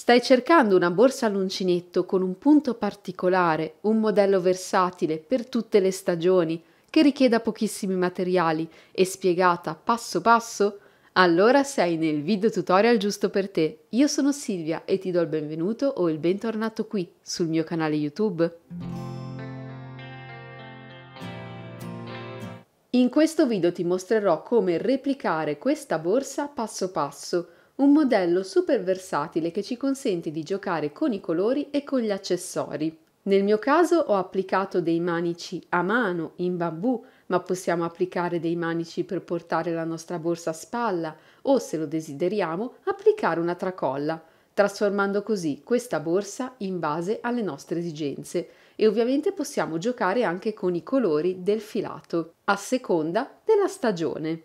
Stai cercando una borsa all'uncinetto con un punto particolare, un modello versatile per tutte le stagioni, che richieda pochissimi materiali e spiegata passo passo? Allora sei nel video tutorial giusto per te. Io sono Silvia e ti do il benvenuto o il bentornato qui sul mio canale YouTube. In questo video ti mostrerò come replicare questa borsa passo passo un modello super versatile che ci consente di giocare con i colori e con gli accessori. Nel mio caso ho applicato dei manici a mano, in bambù, ma possiamo applicare dei manici per portare la nostra borsa a spalla o, se lo desideriamo, applicare una tracolla, trasformando così questa borsa in base alle nostre esigenze e ovviamente possiamo giocare anche con i colori del filato, a seconda della stagione.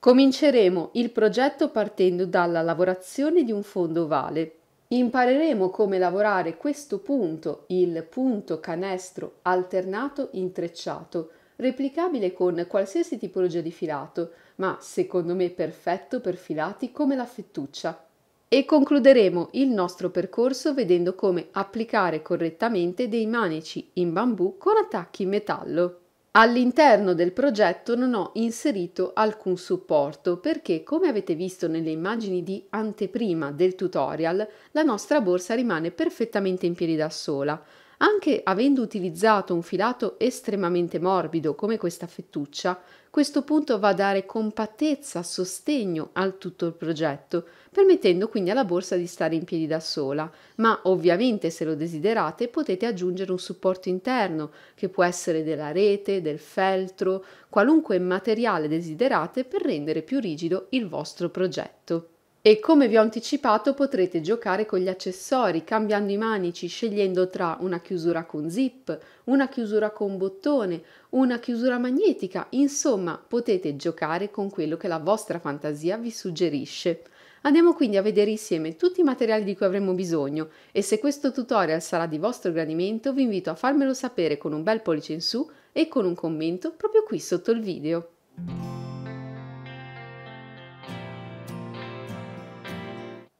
Cominceremo il progetto partendo dalla lavorazione di un fondo ovale. Impareremo come lavorare questo punto, il punto canestro alternato intrecciato, replicabile con qualsiasi tipologia di filato, ma secondo me perfetto per filati come la fettuccia. E concluderemo il nostro percorso vedendo come applicare correttamente dei manici in bambù con attacchi in metallo. All'interno del progetto non ho inserito alcun supporto perché, come avete visto nelle immagini di anteprima del tutorial, la nostra borsa rimane perfettamente in piedi da sola. Anche avendo utilizzato un filato estremamente morbido come questa fettuccia, questo punto va a dare compattezza, sostegno al tutto il progetto, permettendo quindi alla borsa di stare in piedi da sola, ma ovviamente se lo desiderate potete aggiungere un supporto interno che può essere della rete, del feltro, qualunque materiale desiderate per rendere più rigido il vostro progetto. E come vi ho anticipato potrete giocare con gli accessori cambiando i manici, scegliendo tra una chiusura con zip, una chiusura con bottone, una chiusura magnetica, insomma potete giocare con quello che la vostra fantasia vi suggerisce. Andiamo quindi a vedere insieme tutti i materiali di cui avremo bisogno e se questo tutorial sarà di vostro gradimento vi invito a farmelo sapere con un bel pollice in su e con un commento proprio qui sotto il video.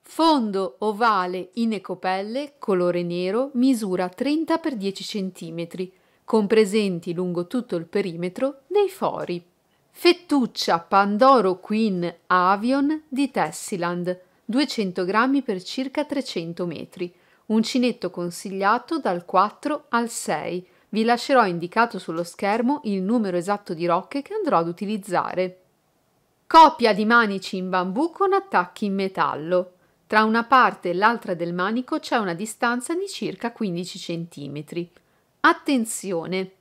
Fondo ovale in ecopelle, colore nero, misura 30 x 10 cm, con presenti lungo tutto il perimetro dei fori. Fettuccia Pandoro Queen Avion di Tessiland, 200 grammi per circa 300 metri. Uncinetto consigliato dal 4 al 6. Vi lascerò indicato sullo schermo il numero esatto di rocche che andrò ad utilizzare. Copia di manici in bambù con attacchi in metallo. Tra una parte e l'altra del manico c'è una distanza di circa 15 cm. Attenzione!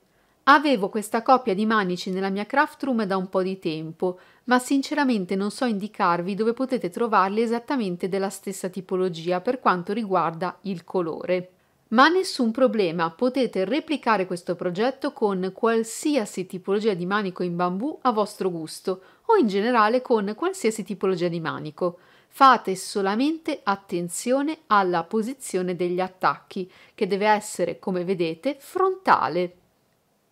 Avevo questa coppia di manici nella mia craft room da un po' di tempo, ma sinceramente non so indicarvi dove potete trovarli esattamente della stessa tipologia per quanto riguarda il colore. Ma nessun problema, potete replicare questo progetto con qualsiasi tipologia di manico in bambù a vostro gusto o in generale con qualsiasi tipologia di manico. Fate solamente attenzione alla posizione degli attacchi, che deve essere, come vedete, frontale.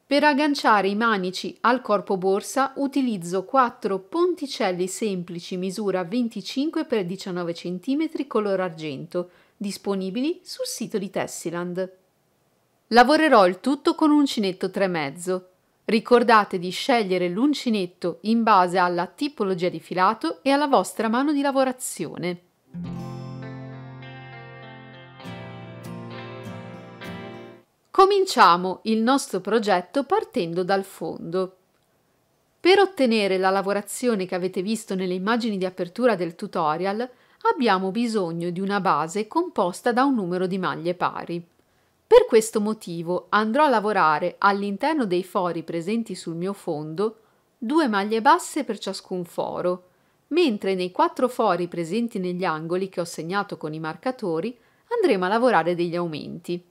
Per agganciare i manici al corpo borsa utilizzo 4 ponticelli semplici misura 25 x 19 cm color argento, disponibili sul sito di Tessiland. Lavorerò il tutto con uncinetto 3,5. Ricordate di scegliere l'uncinetto in base alla tipologia di filato e alla vostra mano di lavorazione. Cominciamo il nostro progetto partendo dal fondo. Per ottenere la lavorazione che avete visto nelle immagini di apertura del tutorial abbiamo bisogno di una base composta da un numero di maglie pari. Per questo motivo andrò a lavorare all'interno dei fori presenti sul mio fondo due maglie basse per ciascun foro, mentre nei quattro fori presenti negli angoli che ho segnato con i marcatori andremo a lavorare degli aumenti.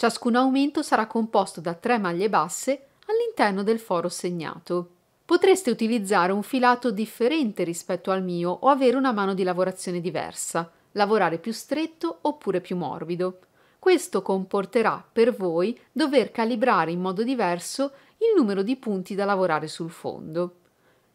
Ciascun aumento sarà composto da tre maglie basse all'interno del foro segnato. Potreste utilizzare un filato differente rispetto al mio o avere una mano di lavorazione diversa, lavorare più stretto oppure più morbido. Questo comporterà per voi dover calibrare in modo diverso il numero di punti da lavorare sul fondo.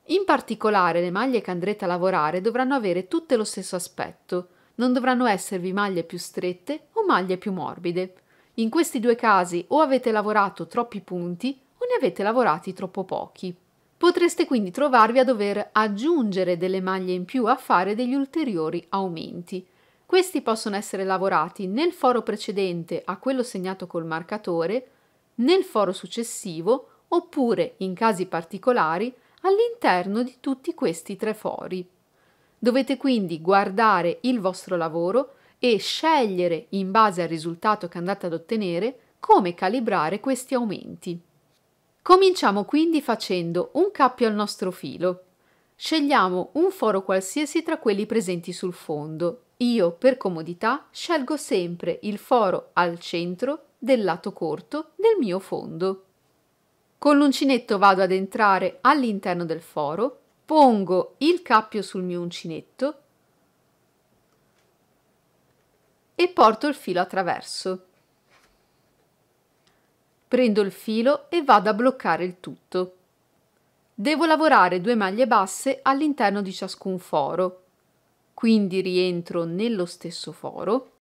In particolare le maglie che andrete a lavorare dovranno avere tutte lo stesso aspetto, non dovranno esservi maglie più strette o maglie più morbide. In questi due casi o avete lavorato troppi punti o ne avete lavorati troppo pochi. Potreste quindi trovarvi a dover aggiungere delle maglie in più a fare degli ulteriori aumenti. Questi possono essere lavorati nel foro precedente a quello segnato col marcatore, nel foro successivo oppure, in casi particolari, all'interno di tutti questi tre fori. Dovete quindi guardare il vostro lavoro e scegliere, in base al risultato che andate ad ottenere, come calibrare questi aumenti. Cominciamo quindi facendo un cappio al nostro filo. Scegliamo un foro qualsiasi tra quelli presenti sul fondo. Io, per comodità, scelgo sempre il foro al centro del lato corto del mio fondo. Con l'uncinetto vado ad entrare all'interno del foro, pongo il cappio sul mio uncinetto e porto il filo attraverso. Prendo il filo e vado a bloccare il tutto. Devo lavorare due maglie basse all'interno di ciascun foro, quindi rientro nello stesso foro,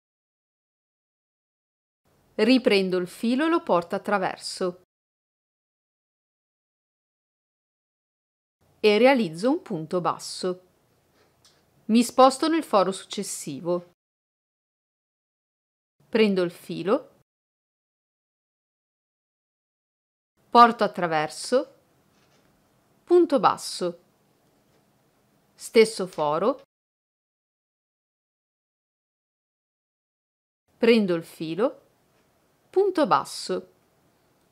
riprendo il filo e lo porto attraverso e realizzo un punto basso. Mi sposto nel foro successivo prendo il filo, porto attraverso, punto basso, stesso foro, prendo il filo, punto basso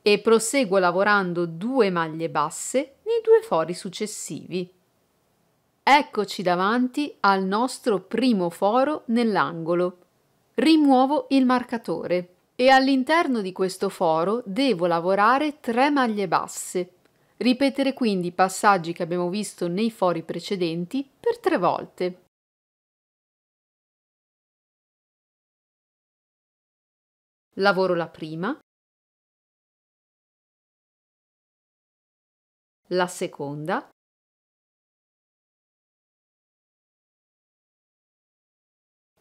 e proseguo lavorando due maglie basse nei due fori successivi. Eccoci davanti al nostro primo foro nell'angolo rimuovo il marcatore e all'interno di questo foro devo lavorare tre maglie basse. Ripetere quindi i passaggi che abbiamo visto nei fori precedenti per tre volte. Lavoro la prima, la seconda,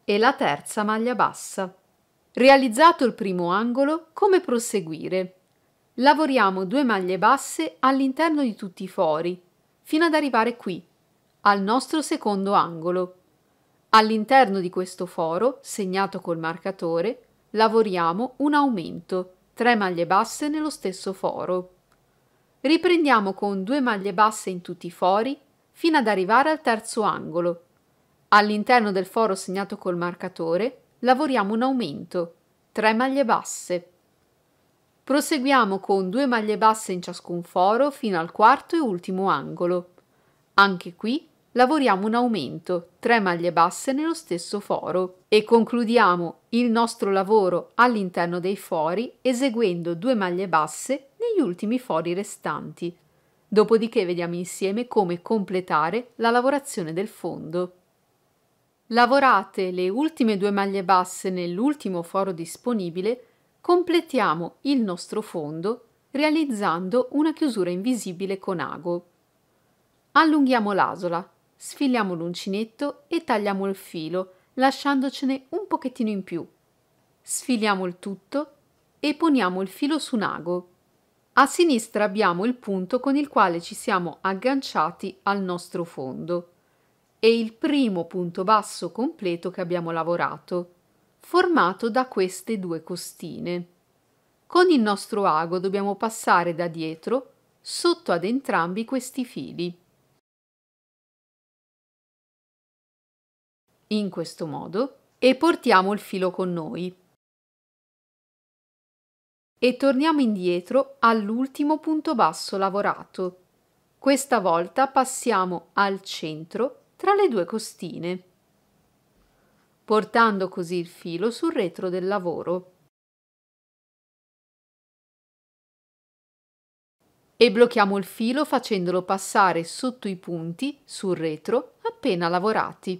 e la terza maglia bassa. Realizzato il primo angolo, come proseguire? Lavoriamo due maglie basse all'interno di tutti i fori, fino ad arrivare qui, al nostro secondo angolo. All'interno di questo foro, segnato col marcatore, lavoriamo un aumento, 3 maglie basse nello stesso foro. Riprendiamo con due maglie basse in tutti i fori, fino ad arrivare al terzo angolo, All'interno del foro segnato col marcatore lavoriamo un aumento, 3 maglie basse. Proseguiamo con 2 maglie basse in ciascun foro fino al quarto e ultimo angolo. Anche qui lavoriamo un aumento, 3 maglie basse nello stesso foro e concludiamo il nostro lavoro all'interno dei fori eseguendo 2 maglie basse negli ultimi fori restanti. Dopodiché vediamo insieme come completare la lavorazione del fondo. Lavorate le ultime due maglie basse nell'ultimo foro disponibile, completiamo il nostro fondo realizzando una chiusura invisibile con ago. Allunghiamo l'asola, sfiliamo l'uncinetto e tagliamo il filo lasciandocene un pochettino in più. Sfiliamo il tutto e poniamo il filo su un ago. A sinistra abbiamo il punto con il quale ci siamo agganciati al nostro fondo è il primo punto basso completo che abbiamo lavorato, formato da queste due costine. Con il nostro ago dobbiamo passare da dietro sotto ad entrambi questi fili. In questo modo e portiamo il filo con noi. E torniamo indietro all'ultimo punto basso lavorato. Questa volta passiamo al centro tra le due costine, portando così il filo sul retro del lavoro. E blocchiamo il filo facendolo passare sotto i punti sul retro appena lavorati.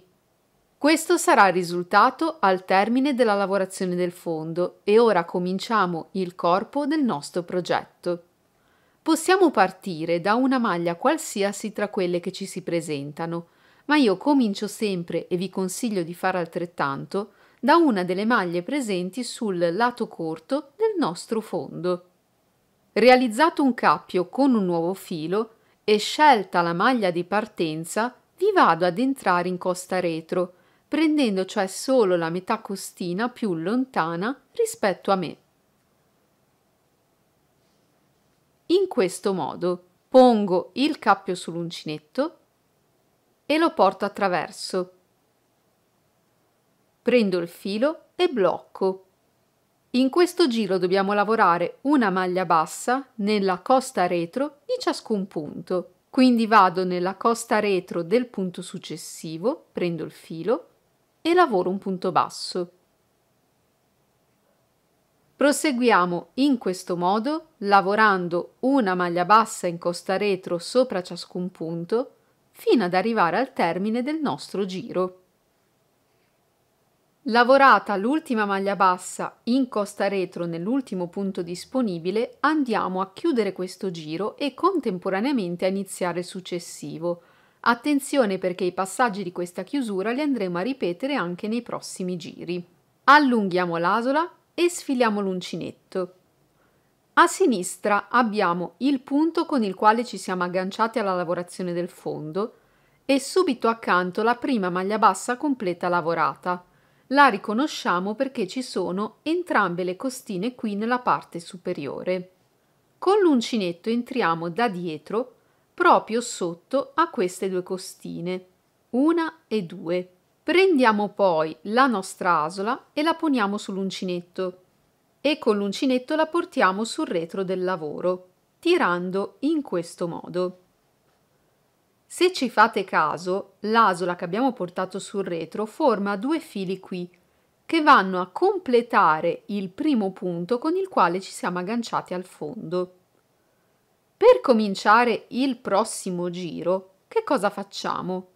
Questo sarà il risultato al termine della lavorazione del fondo e ora cominciamo il corpo del nostro progetto. Possiamo partire da una maglia qualsiasi tra quelle che ci si presentano, ma io comincio sempre, e vi consiglio di fare altrettanto, da una delle maglie presenti sul lato corto del nostro fondo. Realizzato un cappio con un nuovo filo e scelta la maglia di partenza, vi vado ad entrare in costa retro, prendendo cioè solo la metà costina più lontana rispetto a me. In questo modo pongo il cappio sull'uncinetto e lo porto attraverso. Prendo il filo e blocco. In questo giro dobbiamo lavorare una maglia bassa nella costa retro di ciascun punto. Quindi vado nella costa retro del punto successivo, prendo il filo e lavoro un punto basso. Proseguiamo in questo modo lavorando una maglia bassa in costa retro sopra ciascun punto fino ad arrivare al termine del nostro giro. Lavorata l'ultima maglia bassa in costa retro nell'ultimo punto disponibile, andiamo a chiudere questo giro e contemporaneamente a iniziare il successivo. Attenzione perché i passaggi di questa chiusura li andremo a ripetere anche nei prossimi giri. Allunghiamo l'asola e sfiliamo l'uncinetto. A sinistra abbiamo il punto con il quale ci siamo agganciati alla lavorazione del fondo e subito accanto la prima maglia bassa completa lavorata. La riconosciamo perché ci sono entrambe le costine qui nella parte superiore. Con l'uncinetto entriamo da dietro proprio sotto a queste due costine, una e due. Prendiamo poi la nostra asola e la poniamo sull'uncinetto e con l'uncinetto la portiamo sul retro del lavoro, tirando in questo modo. Se ci fate caso, l'asola che abbiamo portato sul retro forma due fili qui, che vanno a completare il primo punto con il quale ci siamo agganciati al fondo. Per cominciare il prossimo giro, che cosa facciamo?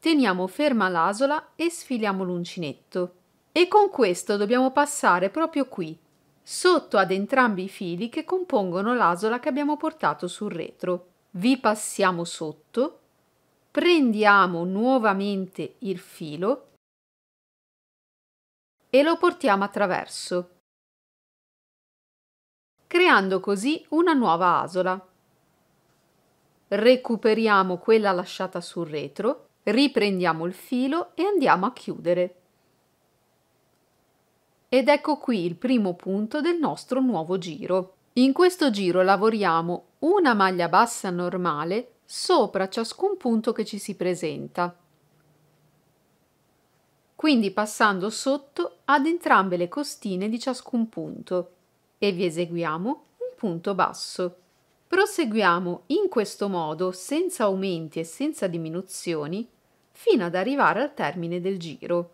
Teniamo ferma l'asola e sfiliamo l'uncinetto. E con questo dobbiamo passare proprio qui, sotto ad entrambi i fili che compongono l'asola che abbiamo portato sul retro. Vi passiamo sotto, prendiamo nuovamente il filo e lo portiamo attraverso, creando così una nuova asola. Recuperiamo quella lasciata sul retro, riprendiamo il filo e andiamo a chiudere. Ed ecco qui il primo punto del nostro nuovo giro. In questo giro lavoriamo una maglia bassa normale sopra ciascun punto che ci si presenta, quindi passando sotto ad entrambe le costine di ciascun punto e vi eseguiamo un punto basso. Proseguiamo in questo modo senza aumenti e senza diminuzioni fino ad arrivare al termine del giro.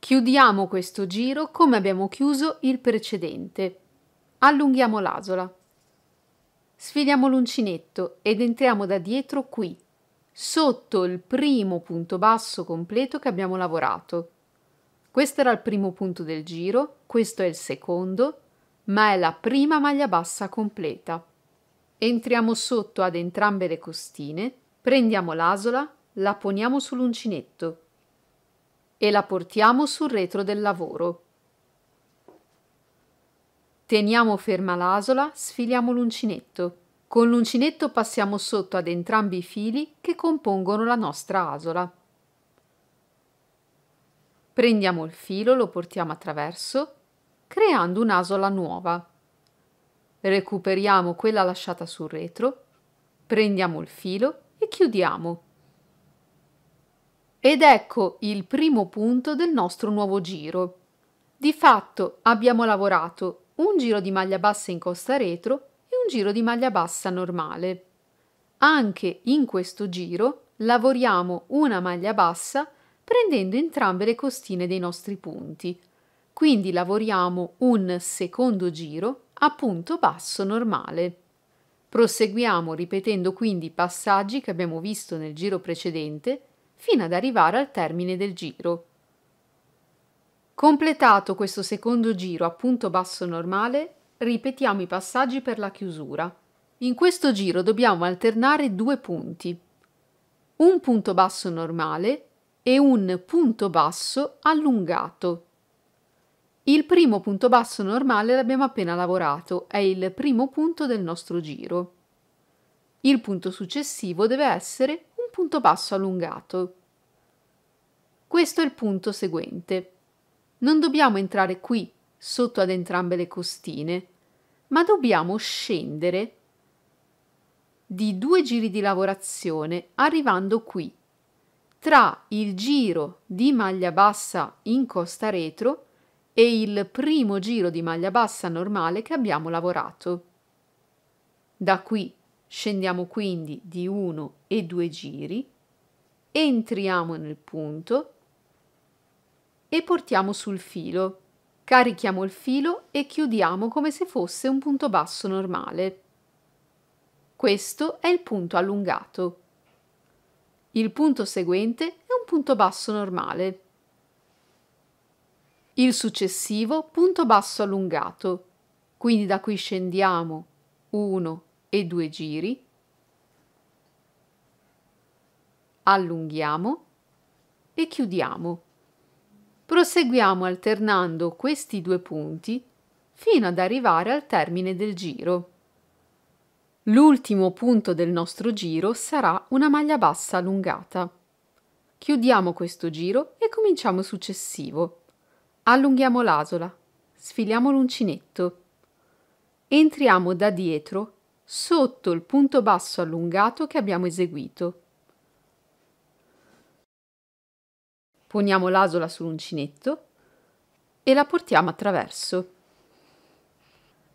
Chiudiamo questo giro come abbiamo chiuso il precedente. Allunghiamo l'asola. Sfidiamo l'uncinetto ed entriamo da dietro qui, sotto il primo punto basso completo che abbiamo lavorato. Questo era il primo punto del giro, questo è il secondo, ma è la prima maglia bassa completa. Entriamo sotto ad entrambe le costine, prendiamo l'asola, la poniamo sull'uncinetto e la portiamo sul retro del lavoro. Teniamo ferma l'asola, sfiliamo l'uncinetto. Con l'uncinetto passiamo sotto ad entrambi i fili che compongono la nostra asola. Prendiamo il filo, lo portiamo attraverso, creando un'asola nuova. Recuperiamo quella lasciata sul retro, prendiamo il filo e chiudiamo. Ed ecco il primo punto del nostro nuovo giro. Di fatto abbiamo lavorato un giro di maglia bassa in costa retro e un giro di maglia bassa normale. Anche in questo giro lavoriamo una maglia bassa prendendo entrambe le costine dei nostri punti. Quindi lavoriamo un secondo giro a punto basso normale. Proseguiamo ripetendo quindi i passaggi che abbiamo visto nel giro precedente fino ad arrivare al termine del giro. Completato questo secondo giro a punto basso normale, ripetiamo i passaggi per la chiusura. In questo giro dobbiamo alternare due punti, un punto basso normale e un punto basso allungato. Il primo punto basso normale l'abbiamo appena lavorato, è il primo punto del nostro giro. Il punto successivo deve essere punto basso allungato. Questo è il punto seguente. Non dobbiamo entrare qui, sotto ad entrambe le costine, ma dobbiamo scendere di due giri di lavorazione arrivando qui, tra il giro di maglia bassa in costa retro e il primo giro di maglia bassa normale che abbiamo lavorato. Da qui Scendiamo quindi di 1 e 2 giri, entriamo nel punto e portiamo sul filo. Carichiamo il filo e chiudiamo come se fosse un punto basso normale. Questo è il punto allungato. Il punto seguente è un punto basso normale. Il successivo punto basso allungato. Quindi da qui scendiamo 1 e due giri, allunghiamo e chiudiamo. Proseguiamo alternando questi due punti fino ad arrivare al termine del giro. L'ultimo punto del nostro giro sarà una maglia bassa allungata. Chiudiamo questo giro e cominciamo successivo. Allunghiamo l'asola, sfiliamo l'uncinetto, entriamo da dietro sotto il punto basso allungato che abbiamo eseguito. Poniamo l'asola sull'uncinetto e la portiamo attraverso.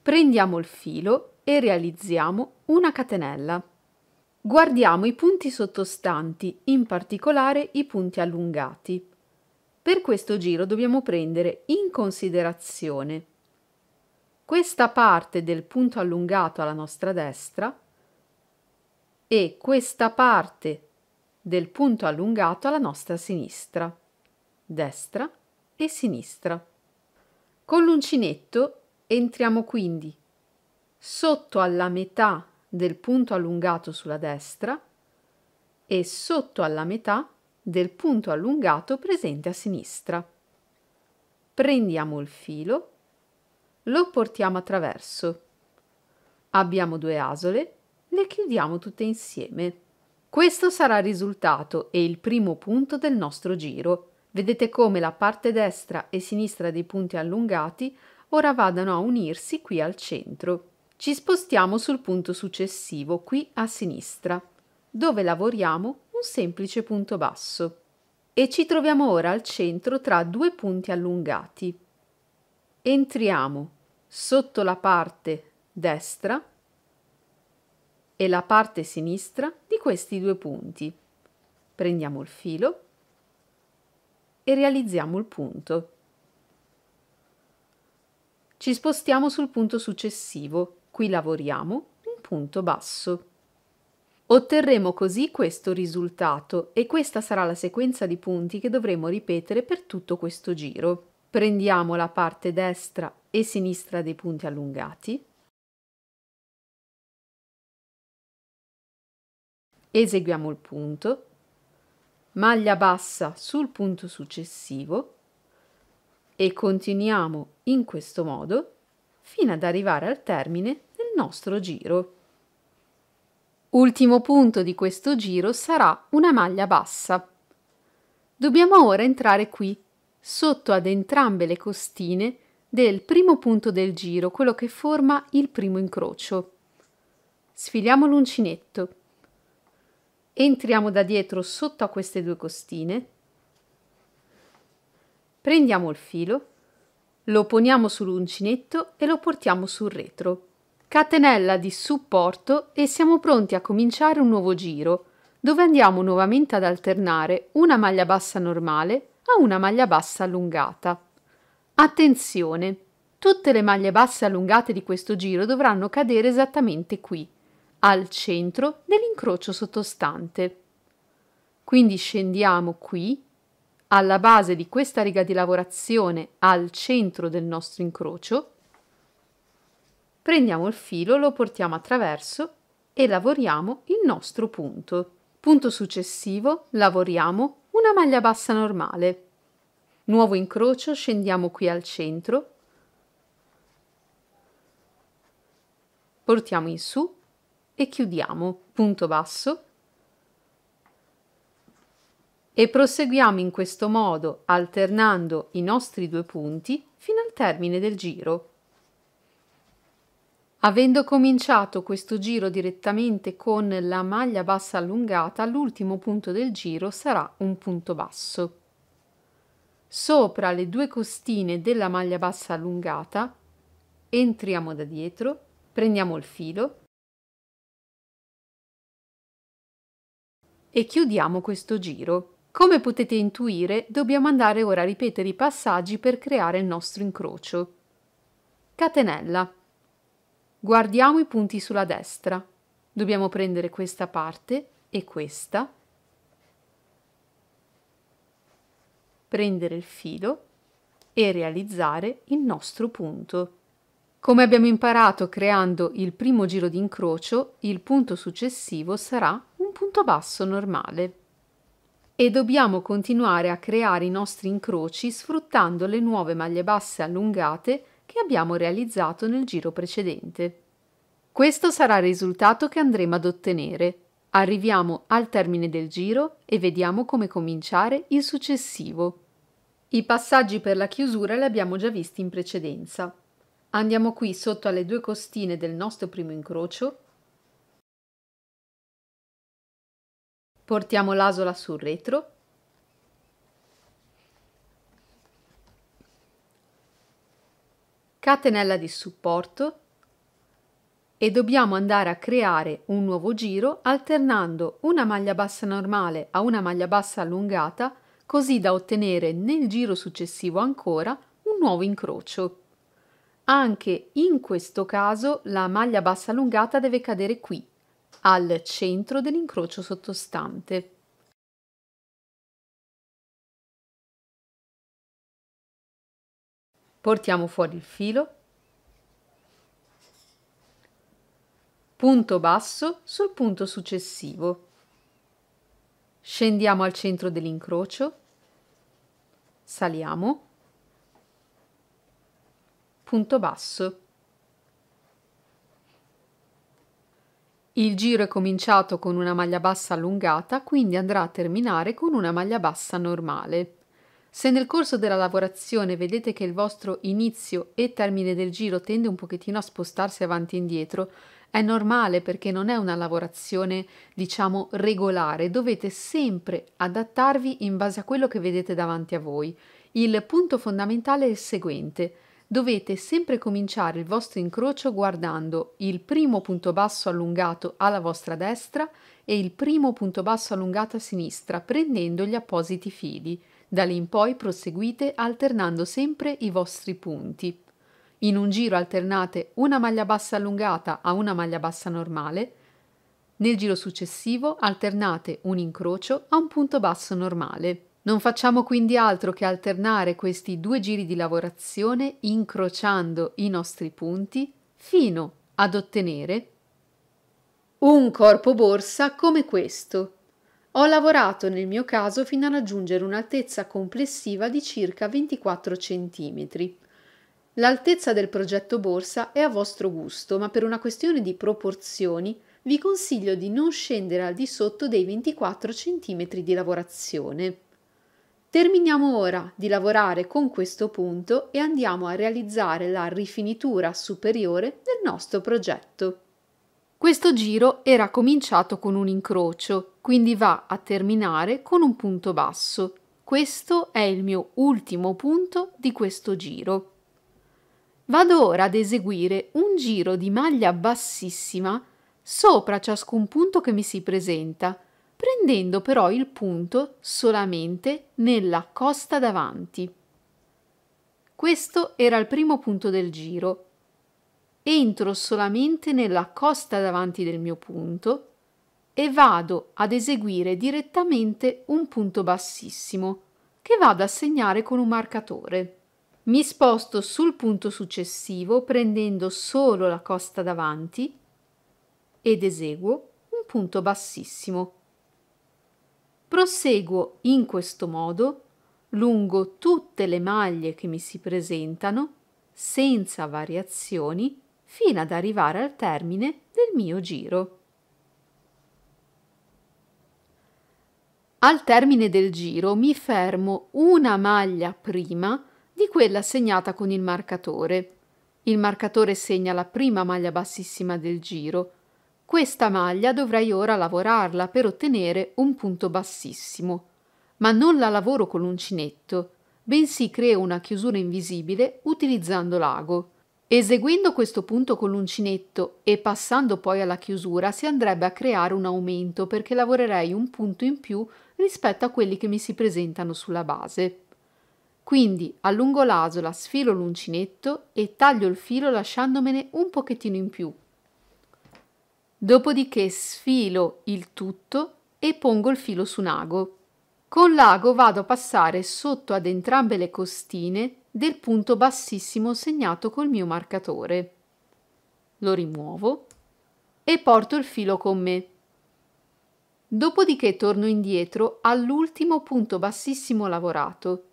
Prendiamo il filo e realizziamo una catenella. Guardiamo i punti sottostanti, in particolare i punti allungati. Per questo giro dobbiamo prendere in considerazione questa parte del punto allungato alla nostra destra e questa parte del punto allungato alla nostra sinistra, destra e sinistra. Con l'uncinetto entriamo quindi sotto alla metà del punto allungato sulla destra e sotto alla metà del punto allungato presente a sinistra. Prendiamo il filo lo portiamo attraverso. Abbiamo due asole, le chiudiamo tutte insieme. Questo sarà il risultato e il primo punto del nostro giro. Vedete come la parte destra e sinistra dei punti allungati ora vadano a unirsi qui al centro. Ci spostiamo sul punto successivo, qui a sinistra, dove lavoriamo un semplice punto basso. E ci troviamo ora al centro tra due punti allungati. Entriamo sotto la parte destra e la parte sinistra di questi due punti. Prendiamo il filo e realizziamo il punto. Ci spostiamo sul punto successivo, qui lavoriamo un punto basso. Otterremo così questo risultato e questa sarà la sequenza di punti che dovremo ripetere per tutto questo giro prendiamo la parte destra e sinistra dei punti allungati, eseguiamo il punto, maglia bassa sul punto successivo e continuiamo in questo modo fino ad arrivare al termine del nostro giro. Ultimo punto di questo giro sarà una maglia bassa. Dobbiamo ora entrare qui sotto ad entrambe le costine del primo punto del giro, quello che forma il primo incrocio. Sfiliamo l'uncinetto. Entriamo da dietro sotto a queste due costine. Prendiamo il filo, lo poniamo sull'uncinetto e lo portiamo sul retro. Catenella di supporto e siamo pronti a cominciare un nuovo giro, dove andiamo nuovamente ad alternare una maglia bassa normale a una maglia bassa allungata. Attenzione! Tutte le maglie basse allungate di questo giro dovranno cadere esattamente qui, al centro dell'incrocio sottostante. Quindi scendiamo qui, alla base di questa riga di lavorazione al centro del nostro incrocio, prendiamo il filo, lo portiamo attraverso e lavoriamo il nostro punto. Punto successivo lavoriamo una maglia bassa normale. Nuovo incrocio, scendiamo qui al centro, portiamo in su e chiudiamo, punto basso, e proseguiamo in questo modo alternando i nostri due punti fino al termine del giro. Avendo cominciato questo giro direttamente con la maglia bassa allungata, l'ultimo punto del giro sarà un punto basso. Sopra le due costine della maglia bassa allungata entriamo da dietro, prendiamo il filo e chiudiamo questo giro. Come potete intuire, dobbiamo andare ora a ripetere i passaggi per creare il nostro incrocio. Catenella Guardiamo i punti sulla destra. Dobbiamo prendere questa parte e questa, prendere il filo e realizzare il nostro punto. Come abbiamo imparato creando il primo giro di incrocio, il punto successivo sarà un punto basso normale. E dobbiamo continuare a creare i nostri incroci sfruttando le nuove maglie basse allungate che abbiamo realizzato nel giro precedente. Questo sarà il risultato che andremo ad ottenere. Arriviamo al termine del giro e vediamo come cominciare il successivo. I passaggi per la chiusura li abbiamo già visti in precedenza. Andiamo qui sotto alle due costine del nostro primo incrocio, portiamo l'asola sul retro catenella di supporto e dobbiamo andare a creare un nuovo giro alternando una maglia bassa normale a una maglia bassa allungata così da ottenere nel giro successivo ancora un nuovo incrocio. Anche in questo caso la maglia bassa allungata deve cadere qui, al centro dell'incrocio sottostante. portiamo fuori il filo punto basso sul punto successivo scendiamo al centro dell'incrocio saliamo punto basso Il giro è cominciato con una maglia bassa allungata, quindi andrà a terminare con una maglia bassa normale. Se nel corso della lavorazione vedete che il vostro inizio e termine del giro tende un pochettino a spostarsi avanti e indietro, è normale perché non è una lavorazione, diciamo, regolare, dovete sempre adattarvi in base a quello che vedete davanti a voi. Il punto fondamentale è il seguente. Dovete sempre cominciare il vostro incrocio guardando il primo punto basso allungato alla vostra destra e il primo punto basso allungato a sinistra, prendendo gli appositi fili. Da lì in poi proseguite alternando sempre i vostri punti. In un giro alternate una maglia bassa allungata a una maglia bassa normale, nel giro successivo alternate un incrocio a un punto basso normale. Non facciamo quindi altro che alternare questi due giri di lavorazione incrociando i nostri punti fino ad ottenere un corpo borsa come questo ho lavorato nel mio caso fino a raggiungere un'altezza complessiva di circa 24 cm. L'altezza del progetto borsa è a vostro gusto, ma per una questione di proporzioni vi consiglio di non scendere al di sotto dei 24 cm di lavorazione. Terminiamo ora di lavorare con questo punto e andiamo a realizzare la rifinitura superiore del nostro progetto. Questo giro era cominciato con un incrocio, quindi va a terminare con un punto basso. Questo è il mio ultimo punto di questo giro. Vado ora ad eseguire un giro di maglia bassissima sopra ciascun punto che mi si presenta, prendendo però il punto solamente nella costa davanti. Questo era il primo punto del giro entro solamente nella costa davanti del mio punto e vado ad eseguire direttamente un punto bassissimo che vado a segnare con un marcatore. Mi sposto sul punto successivo prendendo solo la costa davanti ed eseguo un punto bassissimo. Proseguo in questo modo lungo tutte le maglie che mi si presentano senza variazioni fino ad arrivare al termine del mio giro. Al termine del giro mi fermo una maglia prima di quella segnata con il marcatore. Il marcatore segna la prima maglia bassissima del giro. Questa maglia dovrei ora lavorarla per ottenere un punto bassissimo, ma non la lavoro con l'uncinetto, bensì creo una chiusura invisibile utilizzando l'ago. Eseguendo questo punto con l'uncinetto e passando poi alla chiusura si andrebbe a creare un aumento perché lavorerei un punto in più rispetto a quelli che mi si presentano sulla base. Quindi allungo l'asola, sfilo l'uncinetto e taglio il filo lasciandomene un pochettino in più. Dopodiché sfilo il tutto e pongo il filo su un ago. Con l'ago vado a passare sotto ad entrambe le costine del punto bassissimo segnato col mio marcatore. Lo rimuovo e porto il filo con me. Dopodiché torno indietro all'ultimo punto bassissimo lavorato.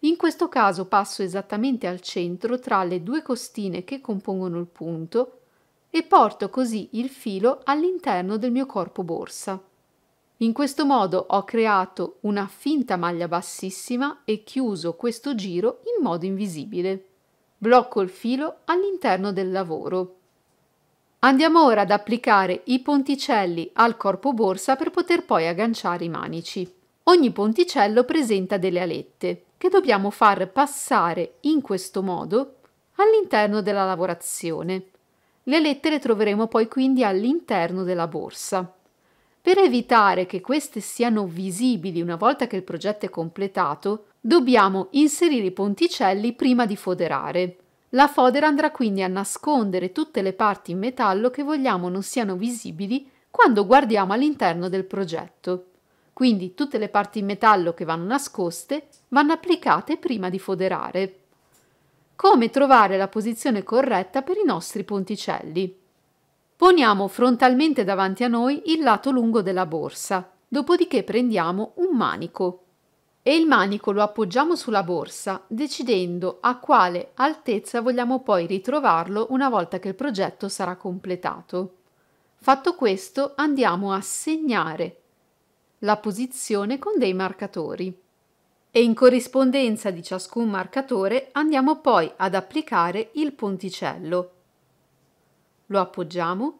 In questo caso passo esattamente al centro tra le due costine che compongono il punto e porto così il filo all'interno del mio corpo borsa. In questo modo ho creato una finta maglia bassissima e chiuso questo giro in modo invisibile. Blocco il filo all'interno del lavoro. Andiamo ora ad applicare i ponticelli al corpo borsa per poter poi agganciare i manici. Ogni ponticello presenta delle alette che dobbiamo far passare in questo modo all'interno della lavorazione. Le alette le troveremo poi quindi all'interno della borsa. Per evitare che queste siano visibili una volta che il progetto è completato, dobbiamo inserire i ponticelli prima di foderare. La fodera andrà quindi a nascondere tutte le parti in metallo che vogliamo non siano visibili quando guardiamo all'interno del progetto. Quindi tutte le parti in metallo che vanno nascoste vanno applicate prima di foderare. Come trovare la posizione corretta per i nostri ponticelli? Poniamo frontalmente davanti a noi il lato lungo della borsa, dopodiché prendiamo un manico e il manico lo appoggiamo sulla borsa decidendo a quale altezza vogliamo poi ritrovarlo una volta che il progetto sarà completato. Fatto questo andiamo a segnare la posizione con dei marcatori e in corrispondenza di ciascun marcatore andiamo poi ad applicare il ponticello lo appoggiamo,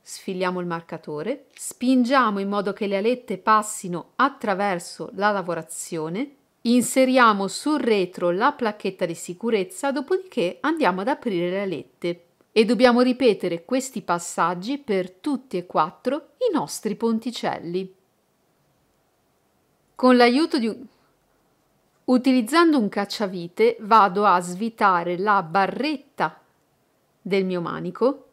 sfiliamo il marcatore, spingiamo in modo che le alette passino attraverso la lavorazione, inseriamo sul retro la placchetta di sicurezza, dopodiché andiamo ad aprire le alette e dobbiamo ripetere questi passaggi per tutti e quattro i nostri ponticelli. Con l'aiuto di un... Utilizzando un cacciavite vado a svitare la barretta del mio manico,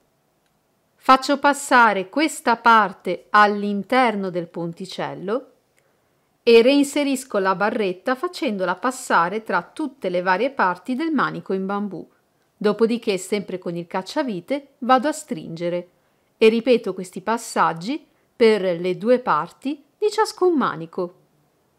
faccio passare questa parte all'interno del ponticello e reinserisco la barretta facendola passare tra tutte le varie parti del manico in bambù. Dopodiché, sempre con il cacciavite, vado a stringere e ripeto questi passaggi per le due parti di ciascun manico.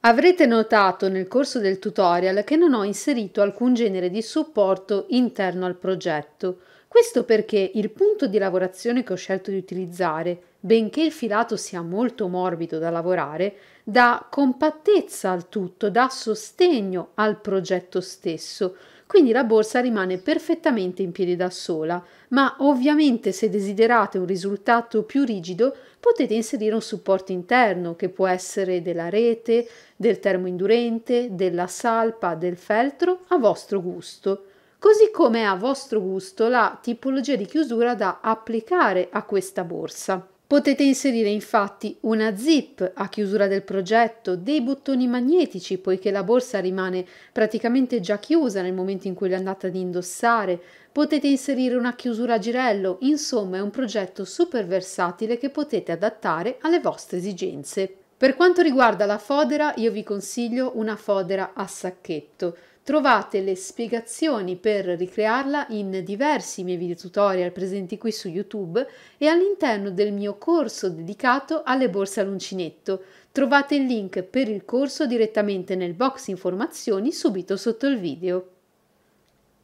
Avrete notato nel corso del tutorial che non ho inserito alcun genere di supporto interno al progetto, questo perché il punto di lavorazione che ho scelto di utilizzare, benché il filato sia molto morbido da lavorare, dà compattezza al tutto, dà sostegno al progetto stesso, quindi la borsa rimane perfettamente in piedi da sola, ma ovviamente se desiderate un risultato più rigido potete inserire un supporto interno che può essere della rete, del termoindurente, della salpa, del feltro a vostro gusto così come a vostro gusto la tipologia di chiusura da applicare a questa borsa. Potete inserire infatti una zip a chiusura del progetto, dei bottoni magnetici poiché la borsa rimane praticamente già chiusa nel momento in cui l'andate ad indossare, potete inserire una chiusura a girello, insomma è un progetto super versatile che potete adattare alle vostre esigenze. Per quanto riguarda la fodera, io vi consiglio una fodera a sacchetto. Trovate le spiegazioni per ricrearla in diversi miei video tutorial presenti qui su YouTube e all'interno del mio corso dedicato alle borse all'uncinetto. Trovate il link per il corso direttamente nel box informazioni subito sotto il video.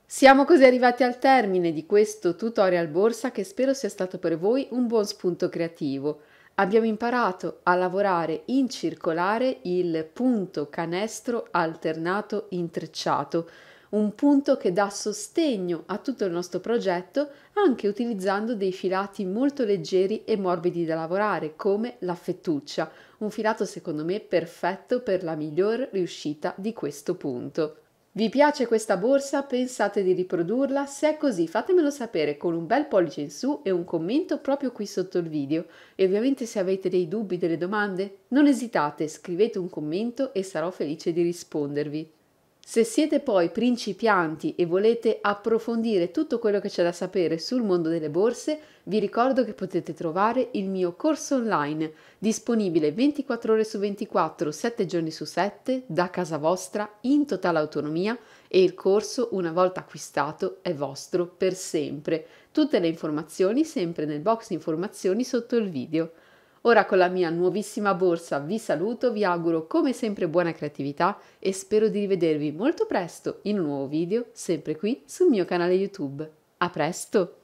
Siamo così arrivati al termine di questo tutorial borsa che spero sia stato per voi un buon spunto creativo abbiamo imparato a lavorare in circolare il punto canestro alternato intrecciato, un punto che dà sostegno a tutto il nostro progetto anche utilizzando dei filati molto leggeri e morbidi da lavorare come la fettuccia, un filato secondo me perfetto per la miglior riuscita di questo punto. Vi piace questa borsa? Pensate di riprodurla? Se è così fatemelo sapere con un bel pollice in su e un commento proprio qui sotto il video. E ovviamente se avete dei dubbi, delle domande, non esitate, scrivete un commento e sarò felice di rispondervi. Se siete poi principianti e volete approfondire tutto quello che c'è da sapere sul mondo delle borse, vi ricordo che potete trovare il mio corso online, disponibile 24 ore su 24, 7 giorni su 7, da casa vostra, in totale autonomia e il corso, una volta acquistato, è vostro per sempre. Tutte le informazioni sempre nel box informazioni sotto il video. Ora con la mia nuovissima borsa vi saluto, vi auguro come sempre buona creatività e spero di rivedervi molto presto in un nuovo video, sempre qui sul mio canale YouTube. A presto!